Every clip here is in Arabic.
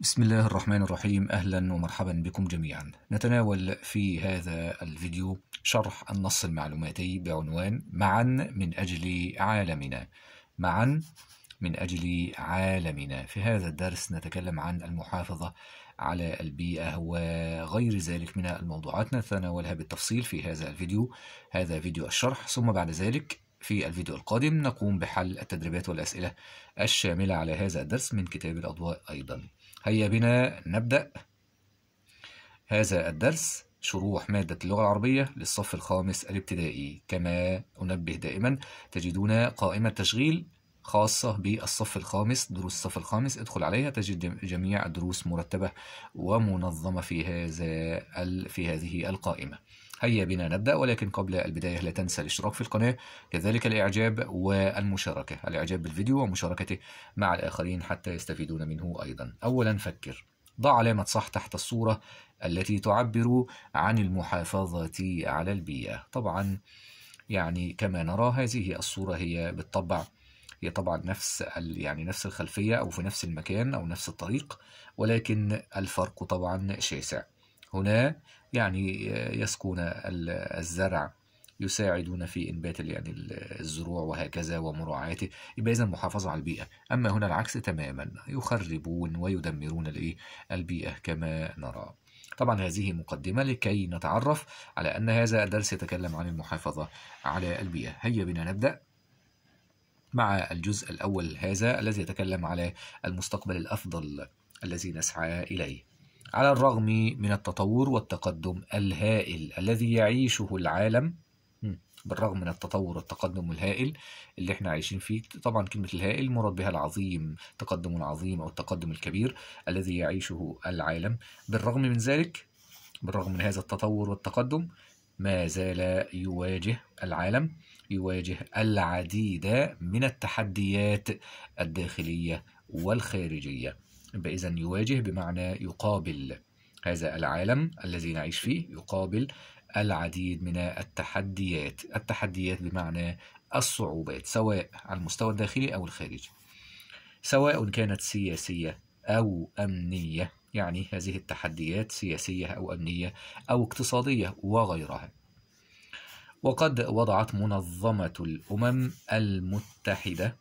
بسم الله الرحمن الرحيم أهلا ومرحبا بكم جميعا نتناول في هذا الفيديو شرح النص المعلوماتي بعنوان معا من أجل عالمنا معا من أجل عالمنا في هذا الدرس نتكلم عن المحافظة على البيئة وغير ذلك من الموضوعات نتناولها بالتفصيل في هذا الفيديو هذا فيديو الشرح ثم بعد ذلك في الفيديو القادم نقوم بحل التدريبات والأسئلة الشاملة على هذا الدرس من كتاب الأضواء أيضاً هيا بنا نبدأ هذا الدرس شروح مادة اللغة العربية للصف الخامس الابتدائي كما أنبه دائما تجدون قائمة تشغيل خاصة بالصف الخامس دروس الصف الخامس ادخل عليها تجد جميع الدروس مرتبة ومنظمة في هذا في هذه القائمة هيا بنا نبدأ ولكن قبل البداية لا تنسى الاشتراك في القناة كذلك الإعجاب والمشاركة الإعجاب بالفيديو ومشاركته مع الآخرين حتى يستفيدون منه أيضا أولا فكر ضع علامة صح تحت الصورة التي تعبر عن المحافظة على البيئة طبعا يعني كما نرى هذه الصورة هي بالطبع هي طبعا نفس يعني نفس الخلفية أو في نفس المكان أو نفس الطريق ولكن الفرق طبعا شاسع هنا يعني آه، يسقون الزرع يساعدون في انبات يعني الزروع وهكذا ومراعاته يبقى اذا محافظه على البيئه اما هنا العكس تماما يخربون ويدمرون الايه البيئه كما نرى طبعا هذه مقدمه لكي نتعرف على ان هذا الدرس يتكلم عن المحافظه على البيئه هيا بنا نبدا مع الجزء الاول هذا الذي يتكلم على المستقبل الافضل الذي نسعى اليه على الرغم من التطور والتقدم الهائل الذي يعيشه العالم بالرغم من التطور والتقدم الهائل اللي احنا عايشين فيه طبعا كلمة الهائل مراد بها العظيم التقدم العظيم أو التقدم الكبير الذي يعيشه العالم بالرغم من ذلك بالرغم من هذا التطور والتقدم ما زال يواجه العالم يواجه العديد من التحديات الداخلية والخارجية إذا يواجه بمعنى يقابل هذا العالم الذي نعيش فيه يقابل العديد من التحديات التحديات بمعنى الصعوبات سواء على المستوى الداخلي أو الخارجي سواء كانت سياسية أو أمنية يعني هذه التحديات سياسية أو أمنية أو اقتصادية وغيرها وقد وضعت منظمة الأمم المتحدة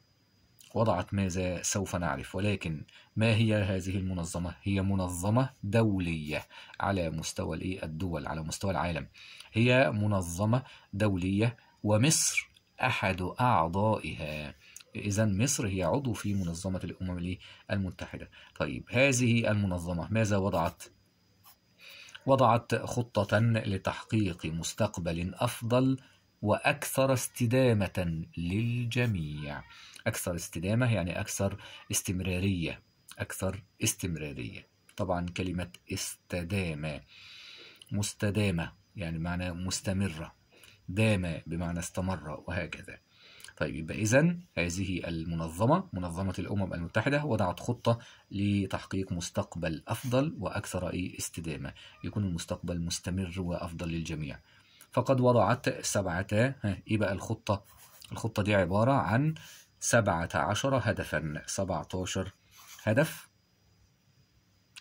وضعت ماذا سوف نعرف ولكن ما هي هذه المنظمة؟ هي منظمة دولية على مستوى الدول على مستوى العالم هي منظمة دولية ومصر أحد أعضائها إذا مصر هي عضو في منظمة الأمم المتحدة طيب هذه المنظمة ماذا وضعت؟ وضعت خطة لتحقيق مستقبل أفضل وأكثر استدامة للجميع أكثر استدامة يعني أكثر استمرارية أكثر استمرارية طبعا كلمة استدامة مستدامة يعني معنى مستمرة دام بمعنى استمر وهكذا طيب يبقى إذا هذه المنظمة منظمة الأمم المتحدة وضعت خطة لتحقيق مستقبل أفضل وأكثر استدامة يكون المستقبل مستمر وأفضل للجميع فقد وضعت سبعة ها إيه بقى الخطة الخطة دي عبارة عن سبعة عشر هدفا سبعة عشر هدف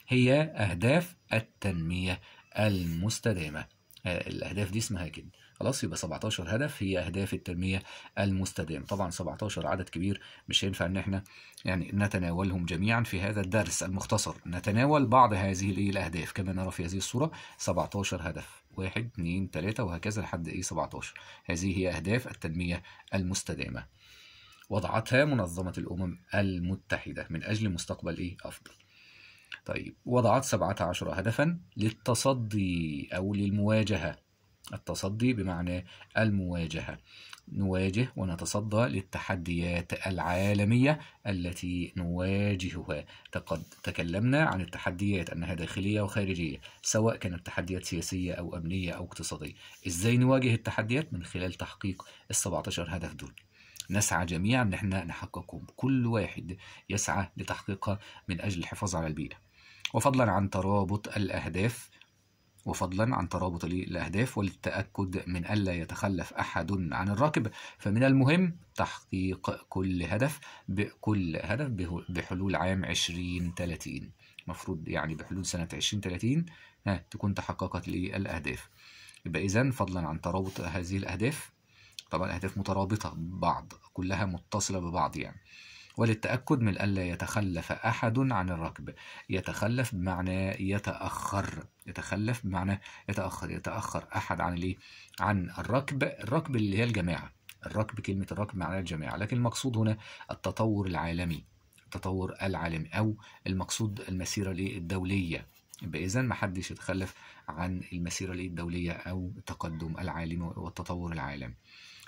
هي أهداف التنمية المستدامة آه، الأهداف دي اسمها كده خلاص يبقى 17 هدف هي أهداف التنمية المستدامة طبعا 17 عدد كبير مش هينفع إن احنا يعني نتناولهم جميعا في هذا الدرس المختصر نتناول بعض هذه الإيه الأهداف كما نرى في هذه الصورة 17 هدف 1 2 3 وهكذا لحد إيه 17 هذه هي أهداف التنمية المستدامة وضعتها منظمة الأمم المتحدة من أجل مستقبل إيه أفضل طيب وضعت 17 هدفا للتصدي أو للمواجهة التصدي بمعنى المواجهة نواجه ونتصدى للتحديات العالمية التي نواجهها قد تكلمنا عن التحديات أنها داخلية وخارجية سواء كانت تحديات سياسية أو أمنية أو اقتصادية إزاي نواجه التحديات من خلال تحقيق 17 هدف دول نسعى جميعا ان احنا نحققه كل واحد يسعى لتحقيقها من اجل الحفاظ على البيئه وفضلا عن ترابط الاهداف وفضلا عن ترابط الأهداف وللتأكد من ألا يتخلف أحد عن الراكب فمن المهم تحقيق كل هدف بكل هدف بحلول عام 2030 المفروض يعني بحلول سنة 2030 ها تكون تحققت للأهداف يبقى إذا فضلا عن ترابط هذه الأهداف طبعا الأهداف مترابطة ببعض كلها متصلة ببعض يعني وللتأكد من ألا يتخلف أحد عن الركب يتخلف بمعنى يتأخر يتخلف بمعنى يتأخر يتأخر أحد عن الإيه؟ عن الركب الركب اللي هي الجماعة الركب كلمة الركب معناها الجماعة لكن المقصود هنا التطور العالمي التطور العالمي أو المقصود المسيرة الدولية إذا ما حدش يتخلف عن المسيرة الدولية أو التقدم العالمي والتطور العالمي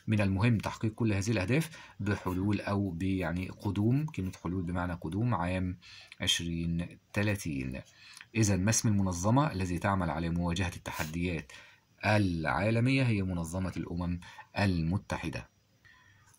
من المهم تحقيق كل هذه الأهداف بحلول أو بيعني قدوم كلمة حلول بمعنى قدوم عام 2030 إذا ما اسم المنظمة الذي تعمل على مواجهة التحديات العالمية هي منظمة الأمم المتحدة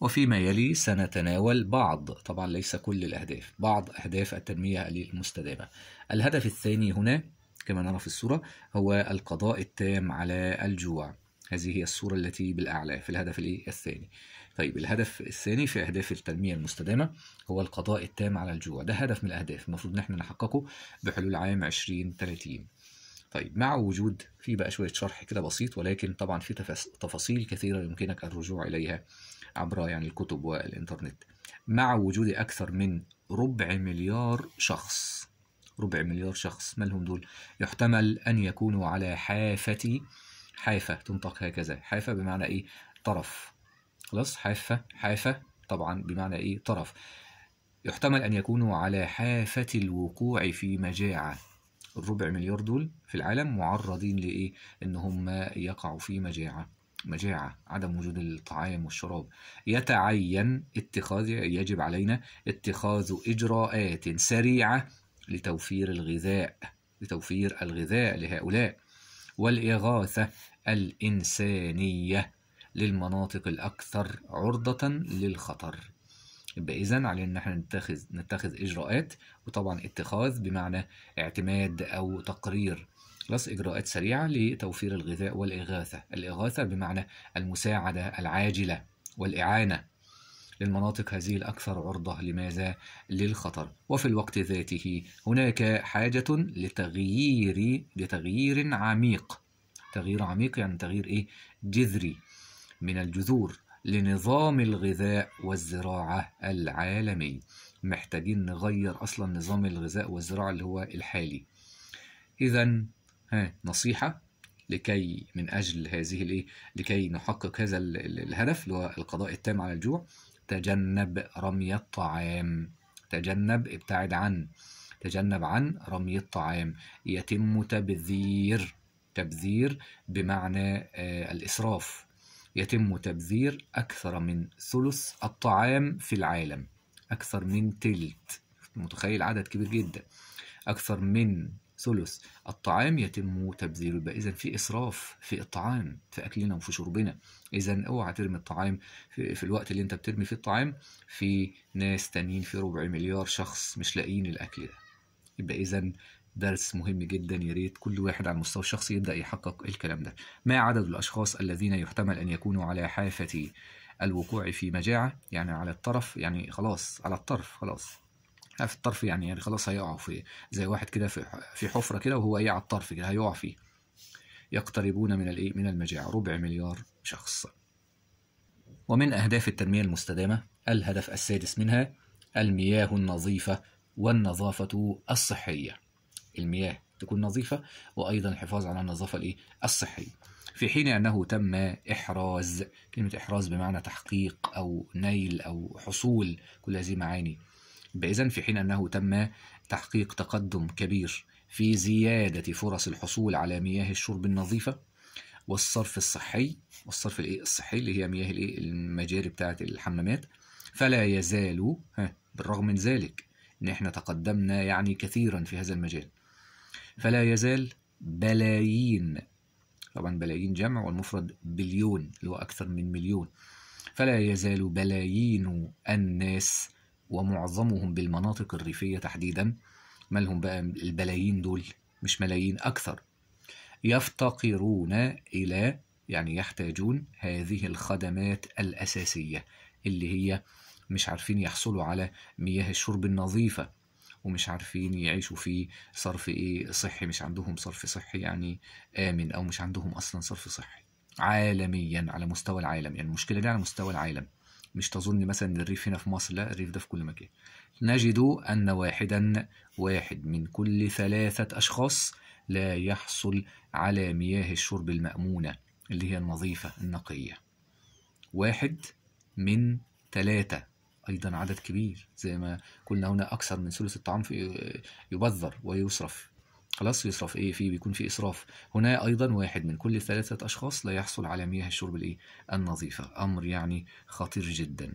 وفيما يلي سنتناول بعض طبعا ليس كل الأهداف بعض أهداف التنمية المستدامة الهدف الثاني هنا كما نرى في الصورة هو القضاء التام على الجوع هذه هي الصورة التي بالأعلى في الهدف الإيه؟ الثاني طيب الهدف الثاني في أهداف التنمية المستدامة هو القضاء التام على الجوع ده هدف من الأهداف المفروض إن احنا نحققه بحلول عام 2030 طيب مع وجود في بقى شوية شرح كده بسيط ولكن طبعا في تفاصيل كثيرة يمكنك الرجوع إليها عبر يعني الكتب والإنترنت مع وجود أكثر من ربع مليار شخص ربع مليار شخص ما لهم دول يحتمل أن يكونوا على حافة حافة تنطق هكذا حافة بمعنى إيه طرف خلاص حافة حافة طبعا بمعنى إيه طرف يحتمل أن يكونوا على حافة الوقوع في مجاعة الربع مليار دول في العالم معرضين لإيه؟ إن هم يقعوا في مجاعة مجاعة عدم وجود الطعام والشراب يتعين اتخاذ يجب علينا اتخاذ إجراءات سريعة لتوفير الغذاء لتوفير الغذاء لهؤلاء والإغاثة الإنسانية للمناطق الأكثر عرضة للخطر يبقى إذا علينا إن إحنا نتخذ نتخذ إجراءات وطبعا اتخاذ بمعنى اعتماد أو تقرير بلس إجراءات سريعة لتوفير الغذاء والإغاثة الإغاثة بمعنى المساعدة العاجلة والإعانة للمناطق هذه الأكثر عرضة لماذا؟ للخطر وفي الوقت ذاته هناك حاجة لتغيير لتغيير عميق تغيير عميق يعني تغيير إيه جذري من الجذور لنظام الغذاء والزراعة العالمي محتاجين نغير أصلا نظام الغذاء والزراعة اللي هو الحالي إذا نصيحة لكي من أجل هذه الإيه لكي نحقق هذا الهدف اللي هو القضاء التام على الجوع تجنب رمي الطعام تجنب ابتعد عن تجنب عن رمي الطعام يتم تبذير تبذير بمعنى آه، الإسراف يتم تبذير أكثر من ثلث الطعام في العالم أكثر من تلت متخيل عدد كبير جدا أكثر من ثلث الطعام يتم تبذيره يبقى إذا في إسراف في الطعام في أكلنا وفي شربنا إذا أوعى ترمي الطعام في, في الوقت اللي أنت بترمي فيه الطعام في ناس تانيين في ربع مليار شخص مش لاقيين الأكل ده يبقى إذا درس مهم جدا يا ريت كل واحد على المستوى الشخصي يبدا يحقق الكلام ده ما عدد الاشخاص الذين يحتمل ان يكونوا على حافه الوقوع في مجاعه يعني على الطرف يعني خلاص على الطرف خلاص في الطرف يعني يعني خلاص هيقعوا في زي واحد كده في حفره كده وهو ايه على الطرف كده هيقع فيه يقتربون من الايه من المجاعه ربع مليار شخص ومن اهداف التنميه المستدامه الهدف السادس منها المياه النظيفه والنظافه الصحيه المياه تكون نظيفة وأيضا الحفاظ على النظافة الإيه؟ الصحية في حين أنه تم إحراز كلمة إحراز بمعنى تحقيق أو نيل أو حصول كل هذه معاني إذا في حين أنه تم تحقيق تقدم كبير في زيادة فرص الحصول على مياه الشرب النظيفة والصرف الصحي والصرف الصحي اللي هي مياه المجاري بتاعة الحمامات فلا يزال بالرغم من ذلك ان احنا تقدمنا يعني كثيرا في هذا المجال فلا يزال بلايين طبعا بلايين جمع والمفرد بليون اللي هو أكثر من مليون فلا يزال بلايين الناس ومعظمهم بالمناطق الريفية تحديدا مالهم بقى البلايين دول مش ملايين أكثر يفتقرون إلى يعني يحتاجون هذه الخدمات الأساسية اللي هي مش عارفين يحصلوا على مياه الشرب النظيفة ومش عارفين يعيشوا فيه صرف ايه صحي مش عندهم صرف صحي يعني امن او مش عندهم اصلا صرف صحي عالميا على مستوى العالم يعني المشكله دي على مستوى العالم مش تظن مثلا الريف هنا في مصر لا الريف ده في كل مكان نجد ان واحدا واحد من كل ثلاثه اشخاص لا يحصل على مياه الشرب المامونه اللي هي النظيفه النقيه واحد من ثلاثه أيضا عدد كبير زي ما قلنا هنا أكثر من ثلث الطعام في يبذر ويصرف خلاص يصرف ايه فيه بيكون في اسراف هنا ايضا واحد من كل ثلاثه اشخاص لا يحصل على مياه الشرب الايه النظيفه امر يعني خطير جدا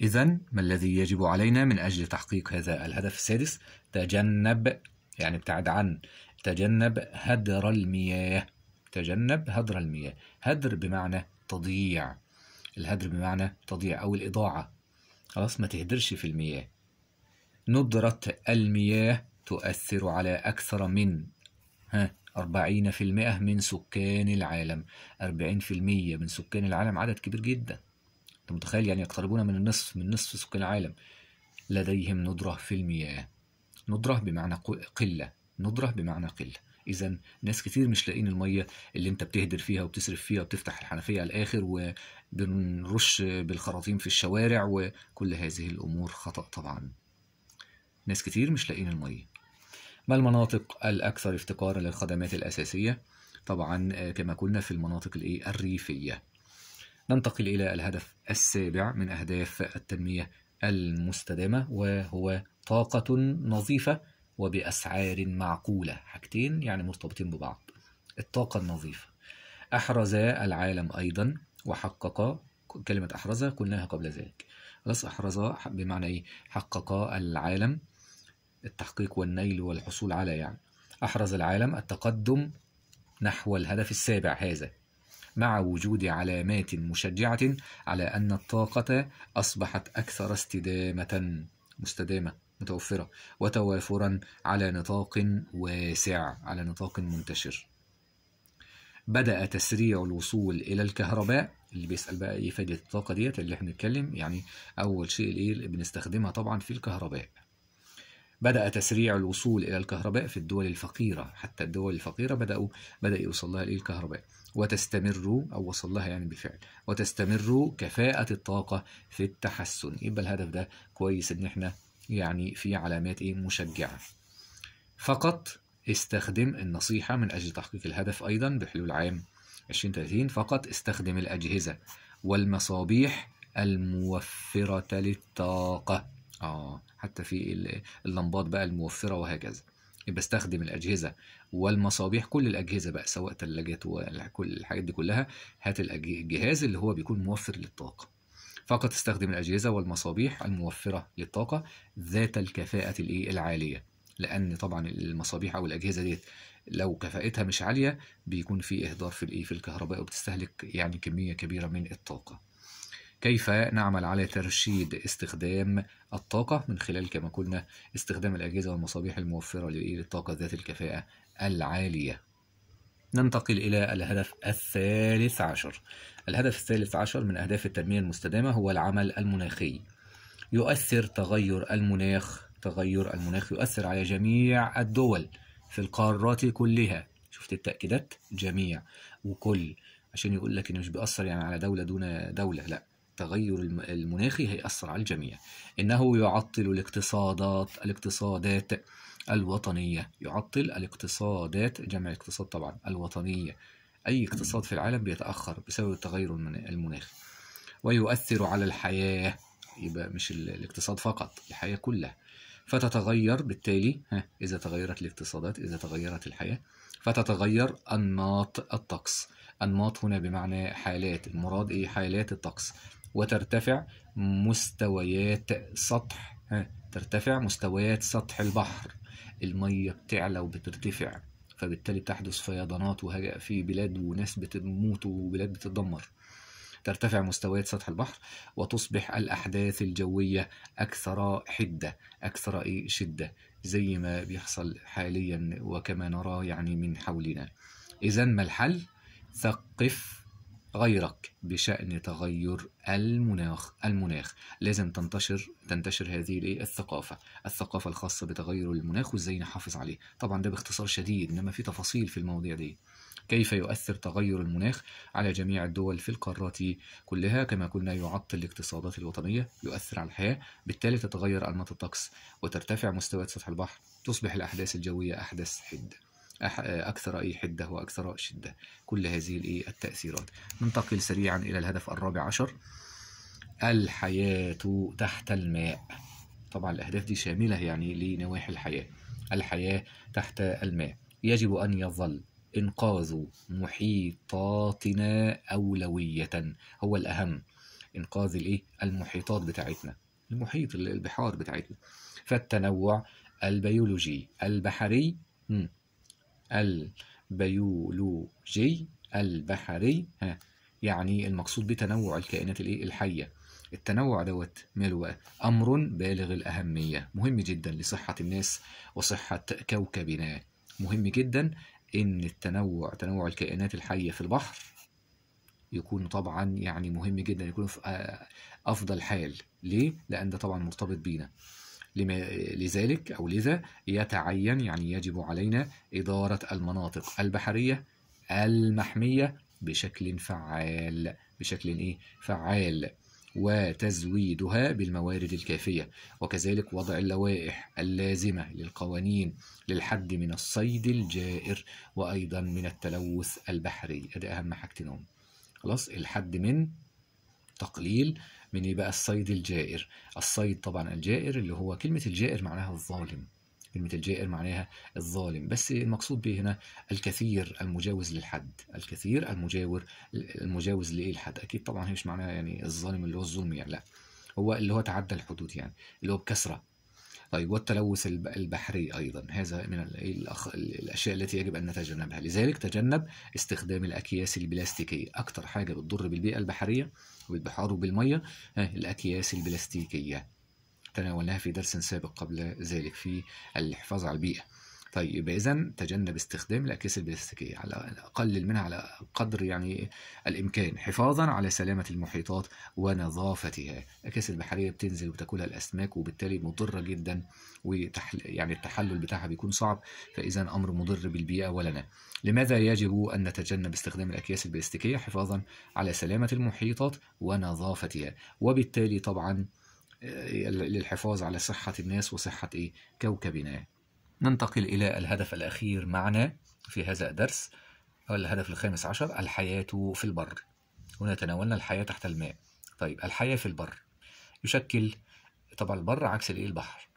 اذا ما الذي يجب علينا من اجل تحقيق هذا الهدف السادس تجنب يعني ابتعد عن تجنب هدر المياه تجنب هدر المياه هدر بمعنى تضييع الهدر بمعنى تضييع او الاضاعه خلاص ما تهدرش في المياه ندرة المياه تؤثر على أكثر من ها أربعين في المئة من سكان العالم أربعين في المية من سكان العالم عدد كبير جدا أنت متخيل يعني يقتربون من النصف من نصف سكان العالم لديهم ندرة في المياه ندرة بمعنى قلة ندرة بمعنى قلة إذا ناس كتير مش لاقين المية اللي أنت بتهدر فيها وبتصرف فيها وبتفتح الحنفية على الآخر بنرش بالخراطيم في الشوارع وكل هذه الأمور خطأ طبعا ناس كتير مش لاقين المية ما المناطق الأكثر افتقارا للخدمات الأساسية طبعا آه، كما قلنا في المناطق الإيه الريفية ننتقل إلى الهدف السابع من أهداف التنمية المستدامة وهو طاقة نظيفة وبأسعار معقولة حاجتين يعني مرتبطين ببعض الطاقة النظيفة أحرز العالم أيضا وحققا كلمة أحرزا قلناها قبل ذلك خلاص أحرزا بمعنى إيه حققا العالم التحقيق والنيل والحصول على يعني أحرز العالم التقدم نحو الهدف السابع هذا مع وجود علامات مشجعة على أن الطاقة أصبحت أكثر استدامة مستدامة متوفرة وتوافرا على نطاق واسع على نطاق منتشر بدأ تسريع الوصول إلى الكهرباء اللي بيسأل بقى إيه فائدة الطاقة ديت اللي إحنا بنتكلم يعني أول شيء إيه اللي بنستخدمها طبعا في الكهرباء بدأ تسريع الوصول إلى الكهرباء في الدول الفقيرة حتى الدول الفقيرة بدأوا بدأ يوصل لها الكهرباء وتستمر أو وصل لها يعني بالفعل وتستمر كفاءة الطاقة في التحسن يبقى الهدف ده كويس إن إحنا يعني في علامات إيه مشجعة فقط استخدم النصيحة من أجل تحقيق الهدف أيضا بحلول عام 2030 فقط استخدم الأجهزة والمصابيح الموفرة للطاقة آه حتى في اللمبات بقى الموفرة وهكذا يبقى استخدم الأجهزة والمصابيح كل الأجهزة بقى سواء ثلاجات وكل الحاجات دي كلها هات الجهاز اللي هو بيكون موفر للطاقة فقط استخدم الأجهزة والمصابيح الموفرة للطاقة ذات الكفاءة العالية لان طبعا المصابيح او الاجهزه ديت لو كفاءتها مش عاليه بيكون في اهدار في الايه في الكهرباء وبتستهلك يعني كميه كبيره من الطاقه كيف نعمل على ترشيد استخدام الطاقة من خلال كما قلنا استخدام الأجهزة والمصابيح الموفرة للطاقة ذات الكفاءة العالية ننتقل إلى الهدف الثالث عشر الهدف الثالث عشر من أهداف التنمية المستدامة هو العمل المناخي يؤثر تغير المناخ التغير المناخي يؤثر على جميع الدول في القارات كلها شفت التأكيدات جميع وكل عشان يقول لك إنه مش بيأثر يعني على دولة دون دولة لا تغير المناخي هيأثر على الجميع إنه يعطل الاقتصادات الاقتصادات الوطنية يعطل الاقتصادات جمع الاقتصاد طبعا الوطنية أي اقتصاد في العالم بيتأخر بسبب التغير المناخي ويؤثر على الحياة يبقى مش الاقتصاد فقط الحياة كلها فتتغير بالتالي ها إذا تغيرت الاقتصادات إذا تغيرت الحياة فتتغير أنماط الطقس أنماط هنا بمعنى حالات المراد إيه حالات الطقس وترتفع مستويات سطح ها ترتفع مستويات سطح البحر المية بتعلى وبترتفع فبالتالي بتحدث فيضانات وهجأ في بلاد وناس بتموت وبلاد بتتدمر ترتفع مستويات سطح البحر وتصبح الأحداث الجوية أكثر حدة أكثر إيه شدة زي ما بيحصل حاليا وكما نراه يعني من حولنا إذا ما الحل؟ ثقف غيرك بشأن تغير المناخ المناخ لازم تنتشر تنتشر هذه الثقافة الثقافة الخاصة بتغير المناخ وازاي نحافظ عليه طبعا ده باختصار شديد انما في تفاصيل في المواضيع دي كيف يؤثر تغير المناخ على جميع الدول في القارات كلها كما قلنا يعطل الاقتصادات الوطنية يؤثر على الحياة بالتالي تتغير أنماط الطقس وترتفع مستويات سطح البحر تصبح الأحداث الجوية أحدث حدة أكثر أي حدة وأكثر شدة كل هذه التأثيرات ننتقل سريعا إلى الهدف الرابع عشر الحياة تحت الماء طبعا الأهداف دي شاملة يعني لنواحي الحياة الحياة تحت الماء يجب أن يظل إنقاذ محيطاتنا أولوية هو الأهم إنقاذ الإيه؟ المحيطات بتاعتنا المحيط البحار بتاعتنا فالتنوع البيولوجي البحري البيولوجي البحري ها يعني المقصود بتنوع الكائنات الايه الحيه التنوع دوت ماله امر بالغ الاهميه مهم جدا لصحه الناس وصحه كوكبنا مهم جدا ان التنوع تنوع الكائنات الحيه في البحر يكون طبعا يعني مهم جدا يكون في آه، افضل حال ليه لان ده طبعا مرتبط بينا لما لذلك او لذا يتعين يعني يجب علينا اداره المناطق البحريه المحميه بشكل فعال بشكل ايه فعال وتزويدها بالموارد الكافية وكذلك وضع اللوائح اللازمة للقوانين للحد من الصيد الجائر وأيضا من التلوث البحري هذا أهم حاجتين هم خلاص الحد من تقليل من يبقى الصيد الجائر الصيد طبعا الجائر اللي هو كلمة الجائر معناها الظالم كلمة الجائر معناها الظالم بس المقصود به هنا الكثير المجاوز للحد الكثير المجاور المجاوز لإيه الحد أكيد طبعا هي مش معناها يعني الظالم اللي هو الظلم يعني لا هو اللي هو تعدى الحدود يعني اللي هو بكثرة طيب والتلوث البحري أيضا هذا من الأشياء التي يجب أن نتجنبها لذلك تجنب استخدام الأكياس البلاستيكية أكثر حاجة بتضر بالبيئة البحرية وبالبحار وبالمية الأكياس البلاستيكية تناولناها في درس سابق قبل ذلك في الحفاظ على البيئة طيب إذا تجنب استخدام الأكياس البلاستيكية على قلل منها على قدر يعني الإمكان حفاظا على سلامة المحيطات ونظافتها الأكياس البحرية بتنزل وتاكلها الأسماك وبالتالي مضرة جدا وتحل يعني التحلل بتاعها بيكون صعب فإذا أمر مضر بالبيئة ولنا لماذا يجب أن نتجنب استخدام الأكياس البلاستيكية حفاظا على سلامة المحيطات ونظافتها وبالتالي طبعا للحفاظ على صحة الناس وصحة إيه؟ كوكبنا ننتقل إلى الهدف الأخير معنا في هذا الدرس الهدف الخامس عشر الحياة في البر هنا تناولنا الحياة تحت الماء طيب الحياة في البر يشكل طبعا البر عكس إيه؟ البحر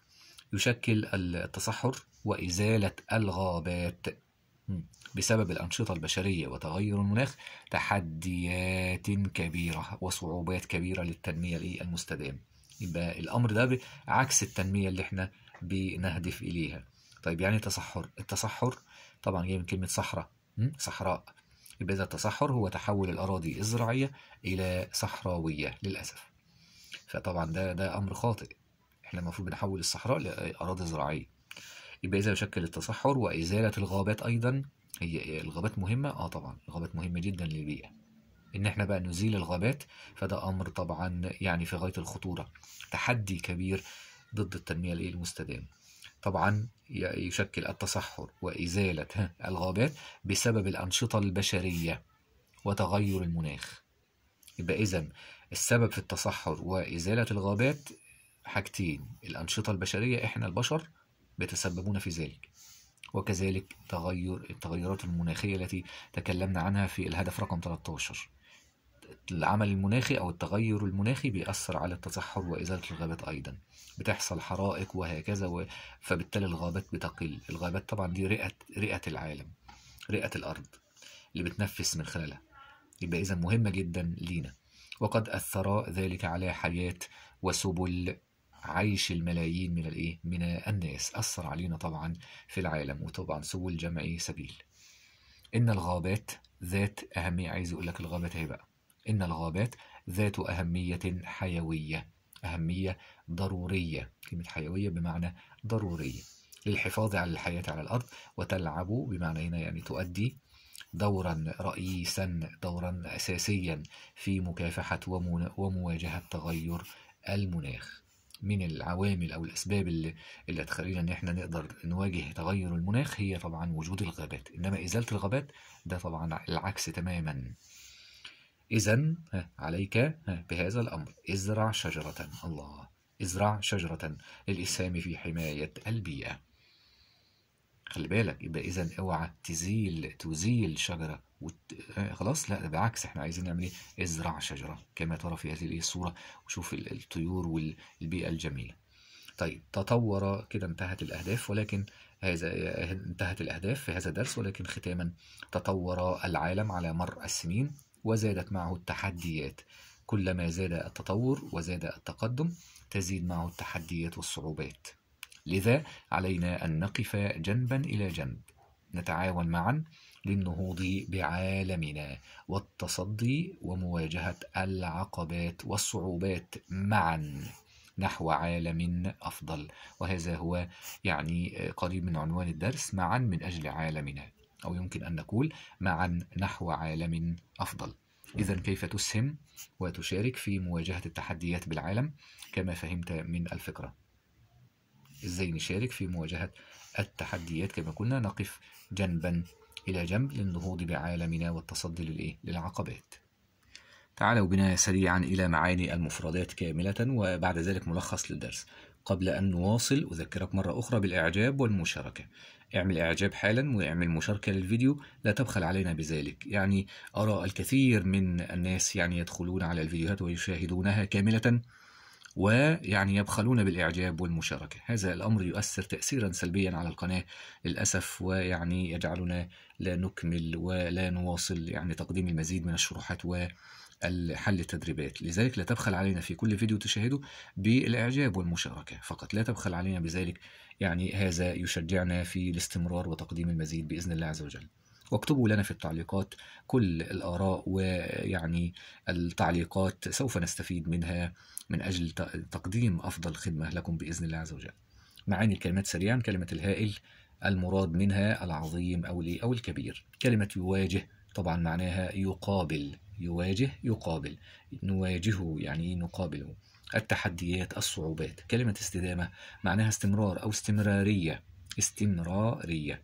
يشكل التصحر وإزالة الغابات بسبب الأنشطة البشرية وتغير المناخ تحديات كبيرة وصعوبات كبيرة للتنمية المستدامة يبقى الأمر ده عكس التنمية اللي احنا بنهدف إليها طيب يعني تصحر التصحر طبعا جاي من كلمة صحراء صحراء يبقى إذا التصحر هو تحول الأراضي الزراعية إلى صحراوية للأسف فطبعا ده ده أمر خاطئ احنا المفروض بنحول الصحراء لأراضي زراعية يبقى إذا يشكل التصحر وإزالة الغابات أيضا هي الغابات مهمة اه طبعا الغابات مهمة جدا للبيئة ان احنا بقى نزيل الغابات فده امر طبعا يعني في غايه الخطوره تحدي كبير ضد التنميه الايه المستدامه طبعا يشكل التصحر وازاله الغابات بسبب الانشطه البشريه وتغير المناخ يبقى اذا السبب في التصحر وازاله الغابات حاجتين الانشطه البشريه احنا البشر بيتسببون في ذلك وكذلك تغير التغيرات المناخية التي تكلمنا عنها في الهدف رقم 13 العمل المناخي أو التغير المناخي بيأثر على التصحر وإزالة الغابات أيضا بتحصل حرائق وهكذا و... فبالتالي الغابات بتقل الغابات طبعا دي رئة, رئة العالم رئة الأرض اللي بتنفس من خلالها يبقى إذا مهمة جدا لينا وقد أثر ذلك على حياة وسبل عيش الملايين من الايه من الناس اثر علينا طبعا في العالم وطبعا سبل جمع سبيل ان الغابات ذات اهميه عايز اقول لك الغابات اهي بقى إن الغابات ذات أهمية حيوية أهمية ضرورية كلمة حيوية بمعنى ضرورية للحفاظ على الحياة على الأرض وتلعب بمعنى هنا يعني تؤدي دورا رئيسا دورا أساسيا في مكافحة ومواجهة تغير المناخ من العوامل أو الأسباب اللي, اللي تخلينا إن إحنا نقدر نواجه تغير المناخ هي طبعا وجود الغابات إنما إزالة الغابات ده طبعا العكس تماما إذا عليك بهذا الأمر ازرع شجرة الله ازرع شجرة للإسهام في حماية البيئة خلي بالك يبقى إذا اوعى تزيل تزيل شجرة وت... خلاص لا بالعكس احنا عايزين نعمل ايه ازرع شجرة كما ترى في هذه الصورة وشوف الطيور والبيئة الجميلة طيب تطور كده انتهت الأهداف ولكن هذا انتهت الأهداف في هذا الدرس ولكن ختاما تطور العالم على مر السنين وزادت معه التحديات كلما زاد التطور وزاد التقدم تزيد معه التحديات والصعوبات لذا علينا أن نقف جنبا إلى جنب نتعاون معا للنهوض بعالمنا والتصدي ومواجهة العقبات والصعوبات معا نحو عالم أفضل وهذا هو يعني قريب من عنوان الدرس معا من أجل عالمنا أو يمكن أن نقول معا نحو عالم أفضل إذا كيف تسهم وتشارك في مواجهة التحديات بالعالم كما فهمت من الفكرة إزاي نشارك في مواجهة التحديات كما كنا نقف جنبا إلى جنب للنهوض بعالمنا والتصدي للإيه؟ للعقبات تعالوا بنا سريعا إلى معاني المفردات كاملة وبعد ذلك ملخص للدرس قبل أن نواصل أذكرك مرة أخرى بالإعجاب والمشاركة اعمل إعجاب حالا واعمل مشاركة للفيديو لا تبخل علينا بذلك يعني أرى الكثير من الناس يعني يدخلون على الفيديوهات ويشاهدونها كاملة ويعني يبخلون بالإعجاب والمشاركة هذا الأمر يؤثر تأثيرا سلبيا على القناة للأسف ويعني يجعلنا لا نكمل ولا نواصل يعني تقديم المزيد من الشروحات و حل التدريبات لذلك لا تبخل علينا في كل فيديو تشاهده بالإعجاب والمشاركة فقط لا تبخل علينا بذلك يعني هذا يشجعنا في الاستمرار وتقديم المزيد بإذن الله عز وجل واكتبوا لنا في التعليقات كل الآراء ويعني التعليقات سوف نستفيد منها من أجل تقديم أفضل خدمة لكم بإذن الله عز وجل معاني الكلمات سريعا كلمة الهائل المراد منها العظيم أو أو الكبير كلمة يواجه طبعا معناها يقابل يواجه يقابل نواجهه يعني نقابله التحديات الصعوبات كلمة استدامة معناها استمرار أو استمرارية استمرارية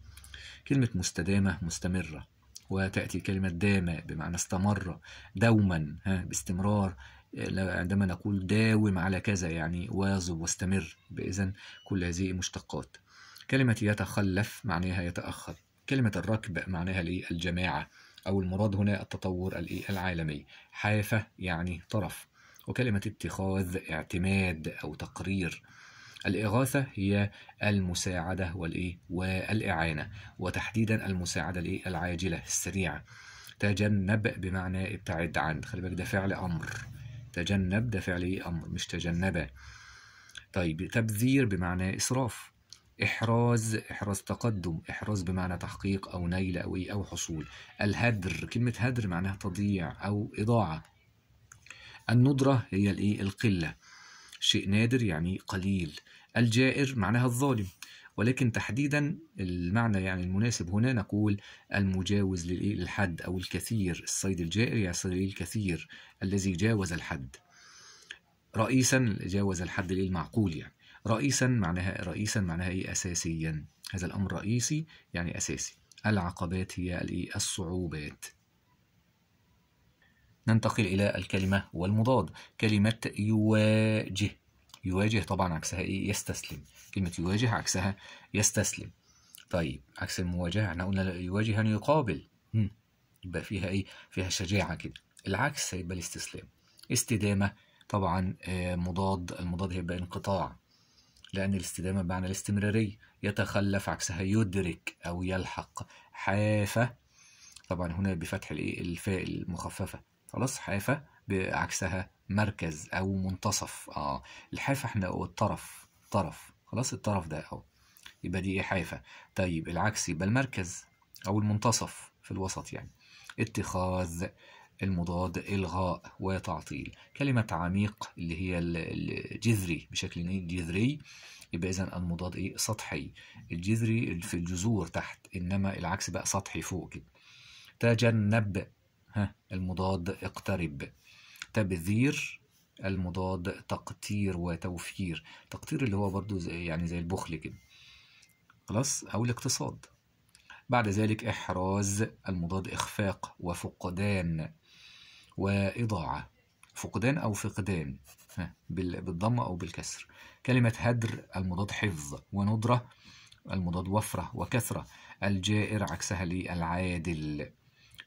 كلمة مستدامة مستمرة وتأتي كلمة دام بمعنى استمر دوما ها باستمرار عندما نقول داوم على كذا يعني واظب واستمر بإذن كل هذه مشتقات كلمة يتخلف معناها يتأخر كلمة الركب معناها الجماعة أو المراد هنا التطور العالمي حافة يعني طرف وكلمة اتخاذ اعتماد أو تقرير الإغاثة هي المساعدة والإيه والإعانة وتحديدا المساعدة الإيه العاجلة السريعة تجنب بمعنى ابتعد عن خلي بالك ده فعل أمر تجنب ده فعل إيه أمر مش تجنبه طيب تبذير بمعنى إسراف إحراز إحراز تقدم إحراز بمعنى تحقيق أو نيل أو إيه أو حصول الهدر كلمة هدر معناها تضييع أو إضاعة الندرة هي الإيه القلة شيء نادر يعني قليل الجائر معناها الظالم ولكن تحديدا المعنى يعني المناسب هنا نقول المجاوز للحد أو الكثير الصيد الجائر يعني الصيد الكثير الذي جاوز الحد رئيسا جاوز الحد للمعقول يعني رئيسا معناها رئيسا معناها ايه اساسيا هذا الامر رئيسي يعني اساسي العقبات هي الايه الصعوبات ننتقل الى الكلمه والمضاد كلمه يواجه يواجه طبعا عكسها ايه يستسلم كلمه يواجه عكسها يستسلم طيب عكس المواجهه احنا قلنا يواجه يعني يقابل يبقى فيها ايه فيها شجاعه كده العكس هيبقى الاستسلام استدامه طبعا آه، مضاد المضاد هيبقى انقطاع لأن الاستدامة بمعنى الاستمرارية يتخلف عكسها يدرك أو يلحق حافة طبعا هنا بفتح الايه الفاء المخففة خلاص حافة بعكسها مركز أو منتصف اه الحافة احنا الطرف طرف خلاص الطرف ده أهو يبقى دي إيه؟ حافة طيب العكس يبقى المركز أو المنتصف في الوسط يعني اتخاذ المضاد إلغاء وتعطيل كلمة عميق اللي هي الجذري بشكل جذري يبقى إذا المضاد إيه سطحي الجذري في الجذور تحت إنما العكس بقى سطحي فوق كده تجنب ها المضاد اقترب تبذير المضاد تقتير وتوفير تقتير اللي هو برضو زي يعني زي البخل كده خلاص أو الاقتصاد بعد ذلك إحراز المضاد إخفاق وفقدان وإضاعة فقدان أو فقدان بالضم أو بالكسر كلمة هدر المضاد حفظ وندرة المضاد وفرة وكثرة الجائر عكسها للعادل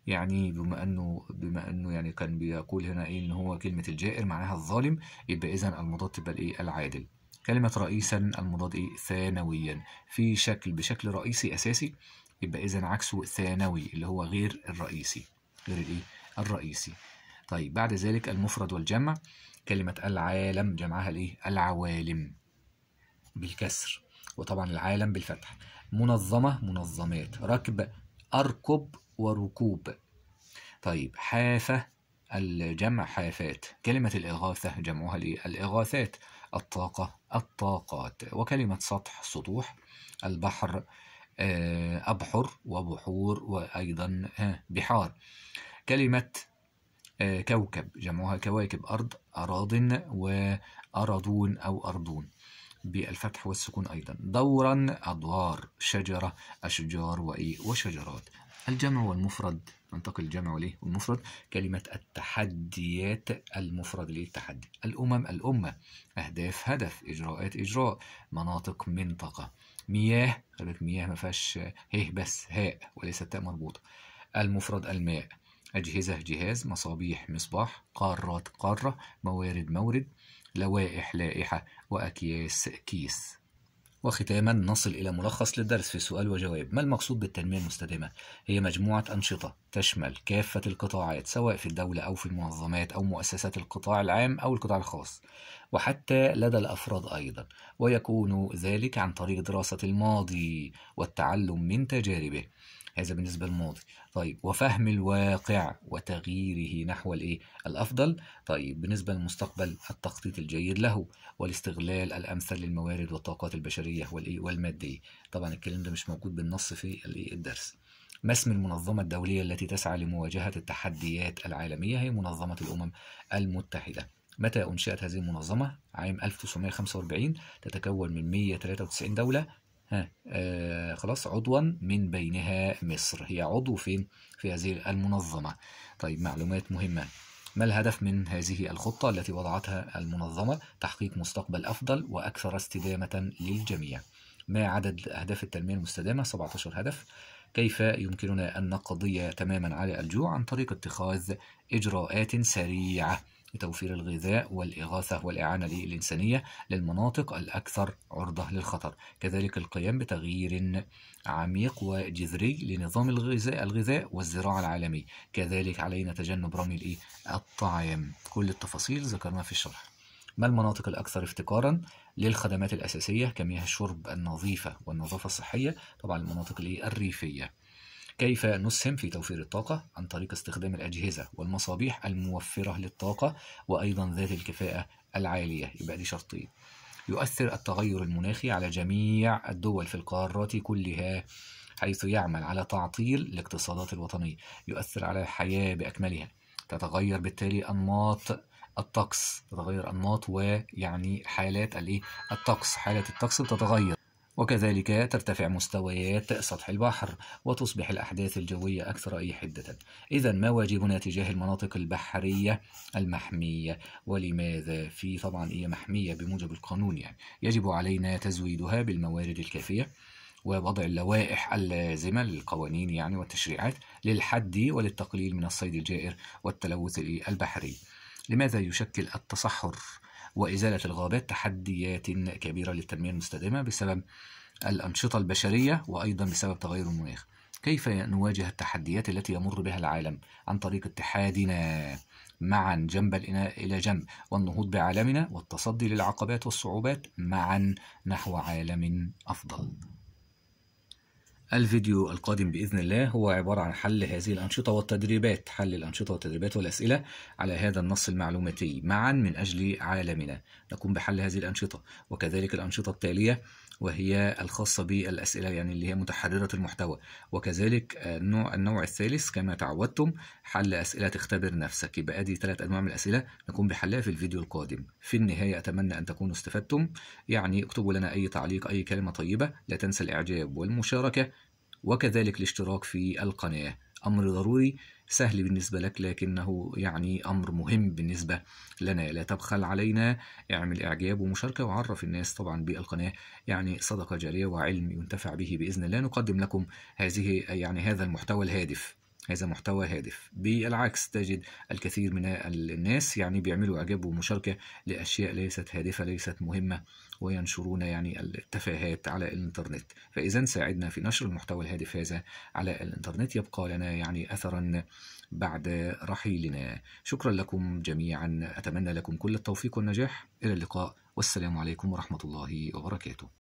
يعني بما انه بما انه يعني كان بيقول هنا ايه ان هو كلمه الجائر معناها الظالم يبقى اذا المضاد تبقى الايه العادل كلمه رئيسا المضاد ايه ثانويا في شكل بشكل رئيسي اساسي يبقى اذا عكسه ثانوي اللي هو غير الرئيسي غير الايه الرئيسي طيب بعد ذلك المفرد والجمع كلمة العالم جمعها الإيه؟ العوالم بالكسر وطبعا العالم بالفتح منظمة منظمات ركب أركب وركوب طيب حافة الجمع حافات كلمة الإغاثة جمعها ليه؟ الإغاثات الطاقة الطاقات وكلمة سطح سطوح البحر آه، أبحر وبحور وأيضا آه، بحار كلمة آه، كوكب جمعها كواكب أرض أراض وأرضون أو أرضون بالفتح والسكون أيضا دورا أدوار شجرة أشجار وإيه وشجرات الجمع والمفرد ننتقل الجمع ليه والمفرد كلمة التحديات المفرد ليه التحدي الأمم الأمة أهداف هدف إجراءات إجراء مناطق منطقة مياه خلي مياه ما فيهاش ه بس هاء وليس تاء مربوطة المفرد الماء أجهزة جهاز مصابيح مصباح قارات قارة موارد مورد لوائح لائحة وأكياس كيس وختاما نصل إلى ملخص للدرس في سؤال وجواب ما المقصود بالتنمية المستدامة؟ هي مجموعة أنشطة تشمل كافة القطاعات سواء في الدولة أو في المنظمات أو مؤسسات القطاع العام أو القطاع الخاص وحتى لدى الأفراد أيضا ويكون ذلك عن طريق دراسة الماضي والتعلم من تجاربه هذا بالنسبة للماضي طيب وفهم الواقع وتغييره نحو الإيه؟ الأفضل طيب بالنسبة للمستقبل التخطيط الجيد له والاستغلال الأمثل للموارد والطاقات البشرية والإيه؟ والمادية طبعا الكلام ده مش موجود بالنص في الإيه؟ الدرس ما اسم المنظمة الدولية التي تسعى لمواجهة التحديات العالمية هي منظمة الأمم المتحدة متى أنشأت هذه المنظمة؟ عام 1945 تتكون من 193 دولة آه، خلاص عضوا من بينها مصر هي عضو فين في هذه المنظمة طيب معلومات مهمة ما الهدف من هذه الخطة التي وضعتها المنظمة تحقيق مستقبل أفضل وأكثر استدامة للجميع ما عدد أهداف التنمية المستدامة 17 هدف كيف يمكننا أن نقضي تماما على الجوع عن طريق اتخاذ إجراءات سريعة لتوفير الغذاء والإغاثة والإعانة الإنسانية للمناطق الأكثر عرضة للخطر كذلك القيام بتغيير عميق وجذري لنظام الغذاء الغذاء والزراعة العالمي كذلك علينا تجنب رمي الإيه؟ الطعام كل التفاصيل ذكرناها في الشرح ما المناطق الأكثر افتقارا للخدمات الأساسية كمياه الشرب النظيفة والنظافة الصحية طبعا المناطق الريفية كيف نسهم في توفير الطاقة عن طريق استخدام الأجهزة والمصابيح الموفرة للطاقة وأيضا ذات الكفاءة العالية يبقى دي شرطين يؤثر التغير المناخي على جميع الدول في القارات كلها حيث يعمل على تعطيل الاقتصادات الوطنية يؤثر على الحياة بأكملها تتغير بالتالي أنماط الطقس تتغير أنماط ويعني حالات الطقس حالة الطقس بتتغير وكذلك ترتفع مستويات سطح البحر وتصبح الأحداث الجوية أكثر أي حدة إذا ما واجبنا تجاه المناطق البحرية المحمية ولماذا في طبعا هي محمية بموجب القانون يعني يجب علينا تزويدها بالموارد الكافية ووضع اللوائح اللازمة للقوانين يعني والتشريعات للحد وللتقليل من الصيد الجائر والتلوث البحري لماذا يشكل التصحر وإزالة الغابات تحديات كبيرة للتنمية المستدامة بسبب الأنشطة البشرية وأيضا بسبب تغير المناخ كيف نواجه التحديات التي يمر بها العالم عن طريق اتحادنا معا جنبا إلى جنب والنهوض بعالمنا والتصدي للعقبات والصعوبات معا نحو عالم أفضل الفيديو القادم بإذن الله هو عبارة عن حل هذه الأنشطة والتدريبات حل الأنشطة والتدريبات والأسئلة على هذا النص المعلوماتي معا من أجل عالمنا نقوم بحل هذه الأنشطة وكذلك الأنشطة التالية وهي الخاصة بالأسئلة يعني اللي هي متحررة المحتوى وكذلك آه، النوع النوع الثالث كما تعودتم حل أسئلة تختبر نفسك يبقى أدي ثلاث أنواع من الأسئلة نقوم بحلها في الفيديو القادم في النهاية أتمنى أن تكونوا استفدتم يعني اكتبوا لنا أي تعليق أي كلمة طيبة لا تنسى الإعجاب والمشاركة وكذلك الاشتراك في القناة أمر ضروري سهل بالنسبة لك لكنه يعني أمر مهم بالنسبة لنا لا تبخل علينا اعمل إعجاب ومشاركة وعرف الناس طبعا بالقناة يعني صدقة جارية وعلم ينتفع به بإذن الله نقدم لكم هذه يعني هذا المحتوى الهادف هذا محتوى هادف بالعكس تجد الكثير من الناس يعني بيعملوا إعجاب ومشاركة لأشياء ليست هادفة ليست مهمة وينشرون يعني التفاهات على الإنترنت فإذا ساعدنا في نشر المحتوى الهادف هذا على الإنترنت يبقى لنا يعني أثرا بعد رحيلنا شكرا لكم جميعا أتمنى لكم كل التوفيق والنجاح إلى اللقاء والسلام عليكم ورحمة الله وبركاته